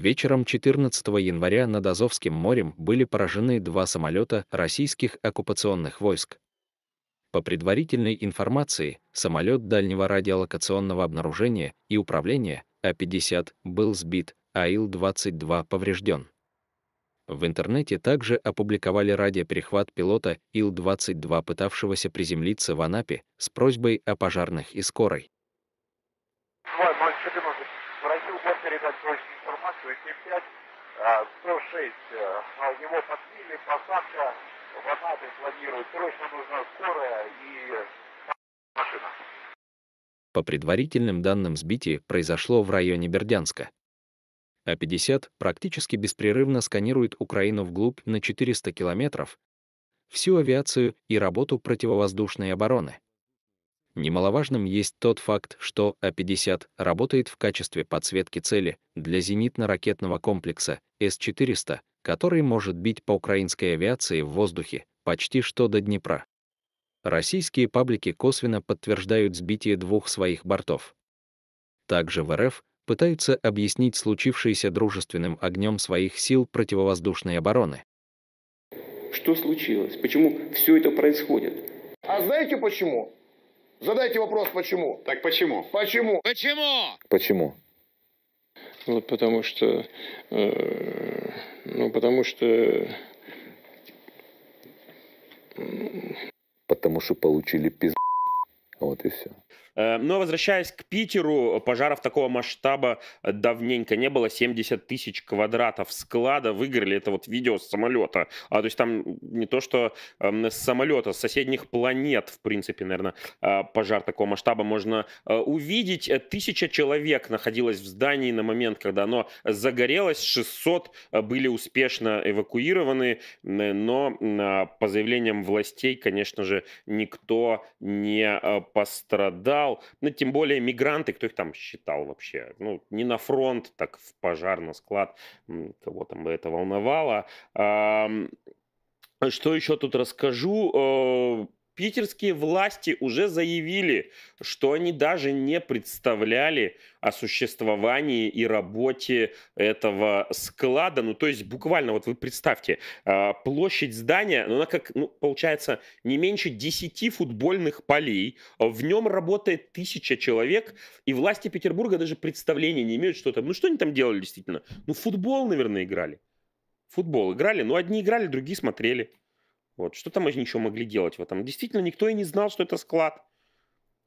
Вечером 14 января над Азовским морем были поражены два самолета российских оккупационных войск. По предварительной информации, самолет дальнего радиолокационного обнаружения и управления А-50 был сбит, а Ил-22 поврежден. В интернете также опубликовали радиоперехват пилота Ил-22, пытавшегося приземлиться в Анапе, с просьбой о пожарных и скорой. Давай, мальчик, Просил вас передать срочную информацию, ИК-5, 106, э, э, а его подбили, посадка в Анапе планирует, срочно нужна скорая и э, машина. По предварительным данным сбитие произошло в районе Бердянска. А-50 практически беспрерывно сканирует Украину вглубь на 400 километров, всю авиацию и работу противовоздушной обороны. Немаловажным есть тот факт, что А-50 работает в качестве подсветки цели для зенитно-ракетного комплекса С-400, который может бить по украинской авиации в воздухе почти что до Днепра. Российские паблики косвенно подтверждают сбитие двух своих бортов. Также в РФ пытаются объяснить случившееся дружественным огнем своих сил противовоздушной обороны. Что случилось? Почему все это происходит? А знаете почему? Задайте вопрос, почему. Так почему? Почему? Почему? Почему? Вот потому что... Э, ну, потому что... Потому что получили пиз... Вот и все. Э, но возвращаясь к Питеру, пожаров такого масштаба давненько не было. 70 тысяч квадратов склада выиграли. Это вот видео с самолета. А, то есть там не то, что эм, с самолета, с соседних планет, в принципе, наверное, э, пожар такого масштаба можно э, увидеть. Тысяча человек находилось в здании на момент, когда оно загорелось. 600 были успешно эвакуированы, но а, по заявлениям властей, конечно же, никто не пострадал считал, ну, тем более мигранты, кто их там считал вообще? Ну, не на фронт, так в пожар, на склад, кого там это волновало. Что еще тут расскажу? Э, питерские власти уже заявили, что они даже не представляли о существовании и работе этого склада. Ну, то есть буквально, вот вы представьте, а, площадь здания, ну, она как, ну, получается, не меньше 10 футбольных полей, в нем работает тысяча человек, и власти Петербурга даже представления не имеют, что там, ну, что они там делали действительно? Ну, футбол, наверное, играли. Футбол играли, ну, одни играли, другие смотрели. Вот. Что там еще могли делать в этом? Действительно, никто и не знал, что это склад.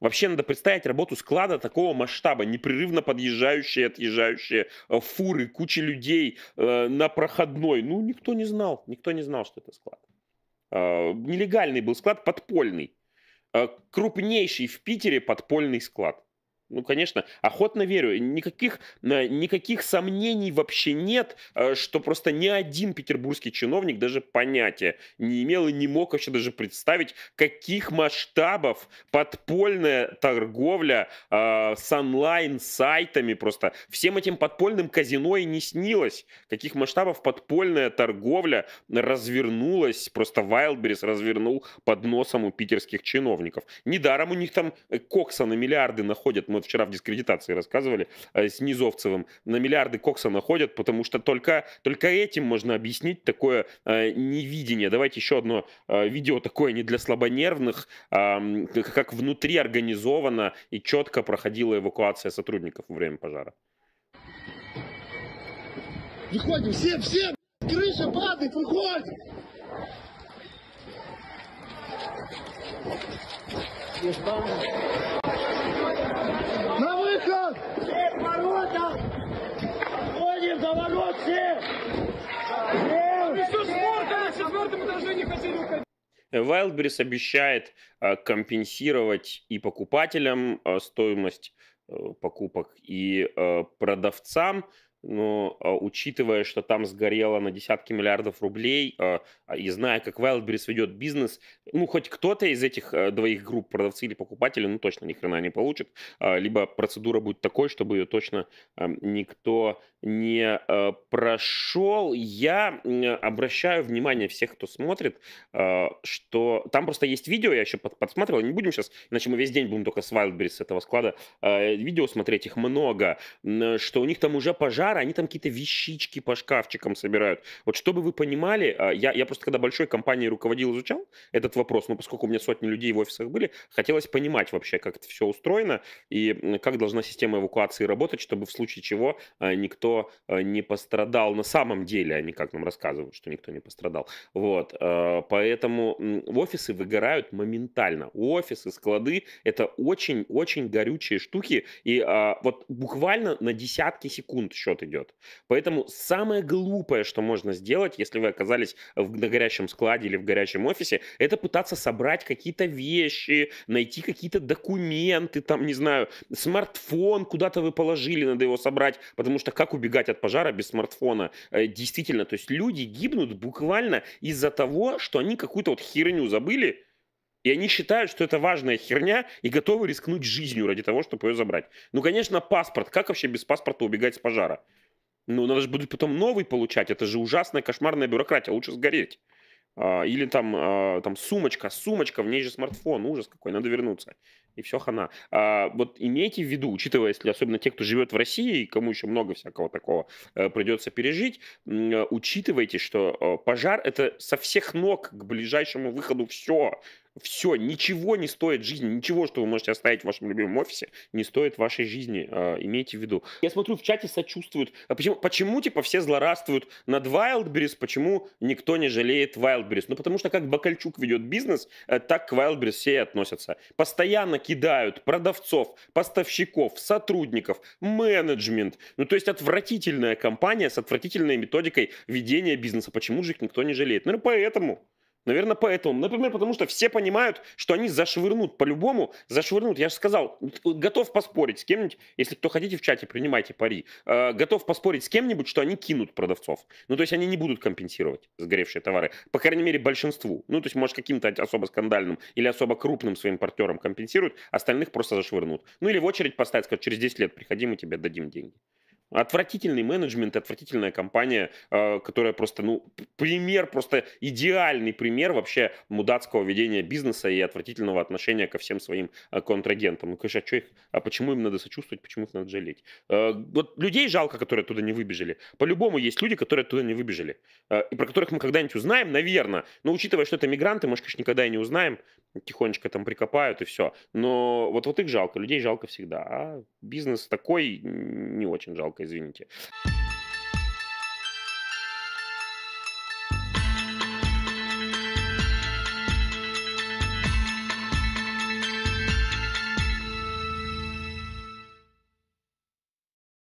Вообще надо представить работу склада такого масштаба, непрерывно подъезжающие, отъезжающие э, фуры, куча людей э, на проходной. Ну, никто не знал, никто не знал, что это склад. Э, нелегальный был склад, подпольный. Э, крупнейший в Питере подпольный склад. Ну, конечно, охотно верю. Никаких, э, никаких сомнений вообще нет, э, что просто ни один петербургский чиновник даже понятия не имел и не мог вообще даже представить, каких масштабов подпольная торговля э, с онлайн-сайтами просто. Всем этим подпольным казино и не снилось. Каких масштабов подпольная торговля развернулась, просто Вайлдберрис развернул под носом у питерских чиновников. Недаром у них там э, кокса на миллиарды находят мы вчера в дискредитации рассказывали, э, с Низовцевым, на миллиарды кокса находят, потому что только, только этим можно объяснить такое э, невидение. Давайте еще одно э, видео такое не для слабонервных, а, как внутри организовано и четко проходила эвакуация сотрудников во время пожара. Выходим, все, все, крыша падает, выходим! На выход! Всех ворота! Ходим за ворот все! Еще спорта на четвертом этаже не хотели уходить. Wildberries обещает а, компенсировать и покупателям а, стоимость э, покупок и э, продавцам но а, учитывая, что там сгорело на десятки миллиардов рублей, а, а, и зная, как Wildberries ведет бизнес, ну, хоть кто-то из этих э, двоих групп, продавцы или покупатели, ну, точно ни хрена не получит, либо процедура будет такой, чтобы ее точно никто не прошел. Я обращаю внимание всех, кто смотрит, что там просто есть видео, я еще подсматривал, не будем сейчас, иначе мы весь день будем только с Wildberries этого склада видео смотреть, их много, что у них там уже пожар пиар, они там какие-то вещички по шкафчикам собирают. Вот чтобы вы понимали, а, я, я просто когда большой компанией руководил, изучал этот вопрос, но поскольку у меня сотни людей в офисах были, хотелось понимать вообще, как это все устроено и как должна система эвакуации работать, чтобы в случае чего а, никто а, не пострадал на самом деле, они как нам рассказывают, что никто не пострадал. Вот, поэтому офисы выгорают моментально. Офисы, склады – это очень-очень горючие штуки, и вот буквально на десятки секунд счет идет. Поэтому самое глупое, что можно сделать, если вы оказались в, на горячем складе или в горячем офисе, это пытаться собрать какие-то вещи, найти какие-то документы, там, не знаю, смартфон куда-то вы положили, надо его собрать, потому что как убегать от пожара без смартфона? Э, действительно, то есть люди гибнут буквально из-за того, что они какую-то вот херню забыли, и они считают, что это важная херня и готовы рискнуть жизнью ради того, чтобы ее забрать. Ну, конечно, паспорт. Как вообще без паспорта убегать с пожара? Ну, надо же будет потом новый получать. Это же ужасная, кошмарная бюрократия. Лучше сгореть. А, или там, а, там сумочка, сумочка, в ней же смартфон, ужас какой, надо вернуться. И все хана. А, вот имейте в виду, учитывая, если особенно те, кто живет в России, и кому еще много всякого такого э, придется пережить, учитывайте, что э, пожар это со всех ног к ближайшему выходу все. Все, ничего не стоит жизни, ничего, что вы можете оставить в вашем любимом офисе, не стоит вашей жизни, э, имейте в виду. Я смотрю, в чате сочувствуют. А почему, почему, типа, все злорадствуют над Wildberries, почему никто не жалеет Wildberries? Ну, потому что как Бакальчук ведет бизнес, э, так к Wildberries все и относятся. Постоянно кидают продавцов, поставщиков, сотрудников, менеджмент. Ну, то есть отвратительная компания с отвратительной методикой ведения бизнеса. Почему же их никто не жалеет? Ну, поэтому Наверное, поэтому. Например, потому что все понимают, что они зашвырнут по-любому, зашвырнут. Я же сказал, готов поспорить с кем-нибудь, если кто хотите в чате, принимайте пари. Э, готов поспорить с кем-нибудь, что они кинут продавцов. Ну, то есть они не будут компенсировать сгоревшие товары. По крайней мере, большинству. Ну, то есть, может, каким-то особо скандальным или особо крупным своим партнерам компенсируют, остальных просто зашвырнут. Ну, или в очередь поставят, скажут, через 10 лет приходи, мы тебе дадим деньги. Отвратительный менеджмент, отвратительная компания, э, которая просто, ну, пример, просто идеальный пример вообще мудацкого ведения бизнеса и отвратительного отношения ко всем своим э, контрагентам. Ну, конечно, а, что их, а почему им надо сочувствовать, почему их надо жалеть? Э, вот людей жалко, которые туда не выбежали. По-любому есть люди, которые туда не выбежали. И про которых мы когда-нибудь узнаем, наверное. Но учитывая, что это мигранты, может конечно, никогда и не узнаем. Тихонечко там прикопают и все. Но вот, вот их жалко, людей жалко всегда. А бизнес такой не очень жалко жалко, извините.